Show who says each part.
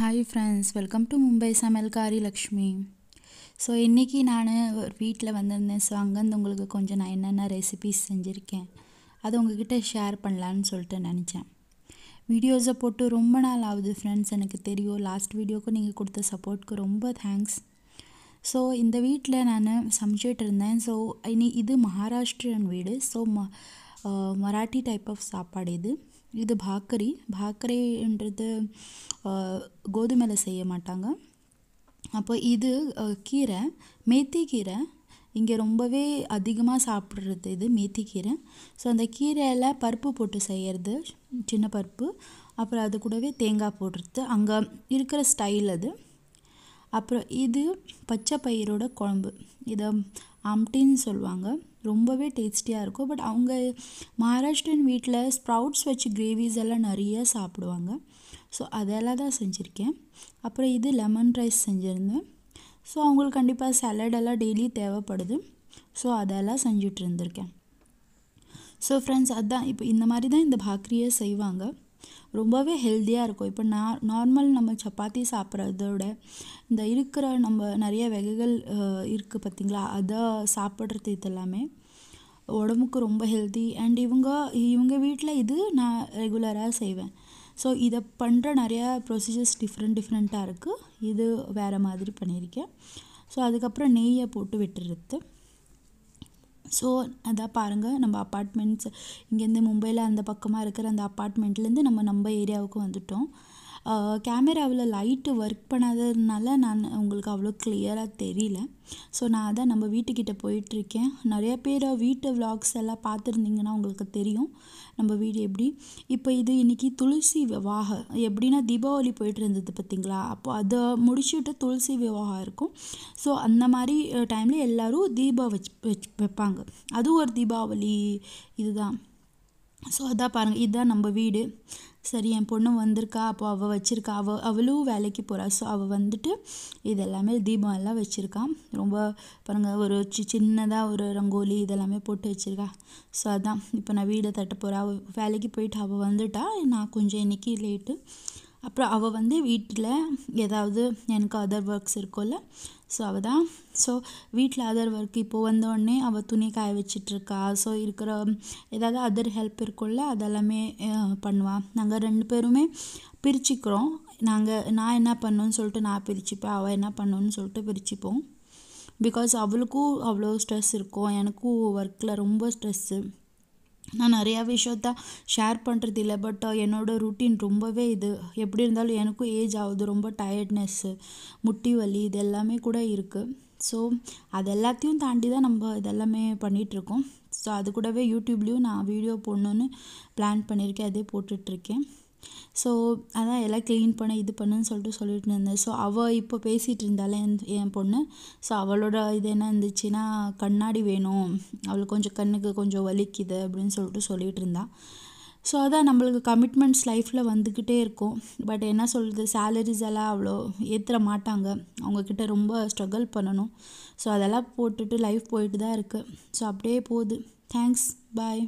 Speaker 1: hi friends welcome to Mumbai சமையல்காரி Lakshmi so இன்றைக்கி நான் ஒரு வீட்டில் வந்திருந்தேன் ஸோ அங்கேருந்து உங்களுக்கு கொஞ்சம் நான் என்னென்ன ரெசிபிஸ் செஞ்சுருக்கேன் அது உங்ககிட்ட ஷேர் பண்ணலான்னு சொல்லிட்டு நினச்சேன் வீடியோஸை போட்டு ரொம்ப நாள் ஆகுது ஃப்ரெண்ட்ஸ் எனக்கு தெரியும் லாஸ்ட் வீடியோக்கு நீங்கள் கொடுத்த சப்போர்ட்க்கு ரொம்ப தேங்க்ஸ் ஸோ இந்த வீட்டில் நான் சமைச்சிட்டு இருந்தேன் ஸோ இனி இது மகாராஷ்டிரன் வீடு ஸோ ம மராட்டி டைப் ஆஃப் சாப்பாடு இது இது பாக்கரி பாக்கரின்றது கோதுமையில் செய்ய மாட்டாங்க அப்போ இது கீரை மேத்தி கீரை இங்கே ரொம்பவே அதிகமாக சாப்பிட்றது இது மேத்தி கீரை ஸோ அந்த கீரையில் பருப்பு போட்டு செய்கிறது சின்ன பருப்பு அப்புறம் அது கூடவே தேங்காய் போடுறது அங்கே இருக்கிற ஸ்டைல் அது அப்புறம் இது பச்சை பயிரோட குழம்பு இதை ஆம்டின்னு சொல்லுவாங்க ரொம்பவே டேஸ்டியாக இருக்கும் பட் அவங்க மகாராஷ்டிரன் வீட்டில் ஸ்ப்ரவுட்ஸ் வச்சு கிரேவிஸ் எல்லாம் நிறைய சாப்பிடுவாங்க ஸோ அதெல்லாம் தான் செஞ்சுருக்கேன் அப்புறம் இது லெமன் ரைஸ் செஞ்சுருந்தேன் ஸோ அவங்களுக்கு கண்டிப்பாக சாலடெல்லாம் டெய்லி தேவைப்படுது ஸோ அதெல்லாம் செஞ்சுட்டு இருந்திருக்கேன் ஸோ ஃப்ரெண்ட்ஸ் அதுதான் இப்போ இந்த மாதிரி தான் இந்த பாக்ரியை செய்வாங்க ரொம்பவே ஹெல்த்தியாக இருக்கும் இப்போ நான் நார்மல் நம்ம சப்பாத்தி சாப்பிட்றதோட இந்த இருக்கிற நம்ம நிறைய வகைகள் இருக்குது பார்த்திங்களா அதை சாப்பிட்றது இதெல்லாமே உடம்புக்கு ரொம்ப ஹெல்த்தி அண்ட் இவங்க இவங்க வீட்டில் இது நான் ரெகுலராக செய்வேன் ஸோ இதை பண்ணுற நிறையா ப்ரொசீஜர்ஸ் டிஃப்ரெண்ட் டிஃப்ரெண்ட்டாக இருக்குது இது வேறு மாதிரி பண்ணியிருக்கேன் ஸோ அதுக்கப்புறம் நெய்யை போட்டு விட்டுறது ஸோ அதான் பாருங்கள் நம்ம அப்பார்ட்மெண்ட்ஸ் இங்கேருந்து மும்பையில் அந்த பக்கமாக இருக்கிற அந்த அப்பார்ட்மெண்ட்லேருந்து நம்ம நம்ம ஏரியாவுக்கு வந்துவிட்டோம் கேமராவில் லைட்டு ஒர்க் பண்ணாததுனால நான் உங்களுக்கு அவ்வளோ கிளியராக தெரியல ஸோ நான் அதான் நம்ம வீட்டுக்கிட்ட போயிட்டுருக்கேன் நிறைய பேர் வீட்டு விளாக்ஸ் எல்லாம் பார்த்துருந்தீங்கன்னா உங்களுக்கு தெரியும் நம்ம வீடு எப்படி இப்போ இது இன்றைக்கி துளசி விவாக எப்படின்னா தீபாவளி போயிட்டு இருந்தது பார்த்தீங்களா அப்போ அதை முடிச்சுட்டு துளசி விவாகம் இருக்கும் ஸோ அந்த மாதிரி டைமில் எல்லோரும் தீபா வச்சு வச்சு வைப்பாங்க அதுவும் ஒரு தீபாவளி இதுதான் ஸோ அதான் பாருங்கள் இதுதான் நம்ம வீடு சரி என் பொண்ணு வந்திருக்கா அப்போ அவள் வச்சுருக்கா அவள் அவளும் வேலைக்கு போகிறா ஸோ அவள் வந்துட்டு இது எல்லாமே தீபம் எல்லாம் வச்சுருக்கான் ரொம்ப பாருங்கள் ஒரு சி சின்னதாக ஒரு ரங்கோலி இதெல்லாமே போட்டு வச்சுருக்கா ஸோ அதான் இப்போ நான் வீடை தட்ட போகிறேன் அவள் வேலைக்கு போயிட்டு அவள் வந்துட்டா நான் கொஞ்சம் இன்றைக்கி லேட்டு அப்புறம் அவள் வந்து வீட்டில் ஏதாவது எனக்கு அதர் ஒர்க்ஸ் இருக்கும்ல ஸோ அவள் தான் ஸோ வீட்டில் அதர் ஒர்க் இப்போது வந்தோடனே அவள் துணி காய வச்சிட்ருக்கா ஸோ இருக்கிற ஏதாவது அதர் ஹெல்ப் இருக்கும்ல அதெல்லாமே பண்ணுவாள் நாங்கள் ரெண்டு பேருமே பிரிச்சுக்கிறோம் நாங்கள் நான் என்ன பண்ணுன்னு சொல்லிட்டு நான் பிரிச்சுப்பேன் அவள் என்ன பண்ணணும்னு சொல்லிட்டு பிரிச்சுப்போம் பிகாஸ் அவளுக்கும் அவ்வளோ ஸ்ட்ரெஸ் இருக்கும் எனக்கும் ஒர்க்கில் ரொம்ப ஸ்ட்ரெஸ்ஸு நான் நிறையா விஷயத்த ஷேர் பண்ணுறது இல்லை பட் என்னோடய ருட்டீன் ரொம்பவே இது எப்படி இருந்தாலும் எனக்கும் ஏஜ் ஆகுது ரொம்ப டயர்ட்னஸ்ஸு முட்டி வலி இது எல்லாமே கூட இருக்குது ஸோ அது எல்லாத்தையும் தாண்டி தான் நம்ம இதெல்லாமே பண்ணிகிட்ருக்கோம் ஸோ அது கூடவே யூடியூப்லேயும் நான் வீடியோ போடணுன்னு பிளான் பண்ணியிருக்கேன் அதே போட்டுட்ருக்கேன் ஸோ அதான் எல்லாம் க்ளீன் பண்ண இது பண்ணுன்னு சொல்லிட்டு சொல்லிட்டு இருந்தேன் ஸோ அவள் இப்போ பேசிகிட்டு இருந்தாலே என் என் பொண்ணு ஸோ அவளோட இது என்ன இருந்துச்சுன்னா கண்ணாடி வேணும் அவளுக்கு கொஞ்சம் கண்ணுக்கு கொஞ்சம் வலிக்குது அப்படின்னு சொல்லிட்டு சொல்லிகிட்டு இருந்தாள் ஸோ அதான் நம்மளுக்கு கமிட்மெண்ட்ஸ் லைஃப்பில் வந்துக்கிட்டே இருக்கும் பட் என்ன சொல்கிறது சேலரிஸ் எல்லாம் அவ்வளோ ஏற்றுற மாட்டாங்க அவங்கக்கிட்ட ரொம்ப ஸ்ட்ரகிள் பண்ணணும் ஸோ அதெல்லாம் போட்டுட்டு லைஃப் போயிட்டு தான் இருக்குது ஸோ அப்படியே போகுது தேங்க்ஸ் பாய்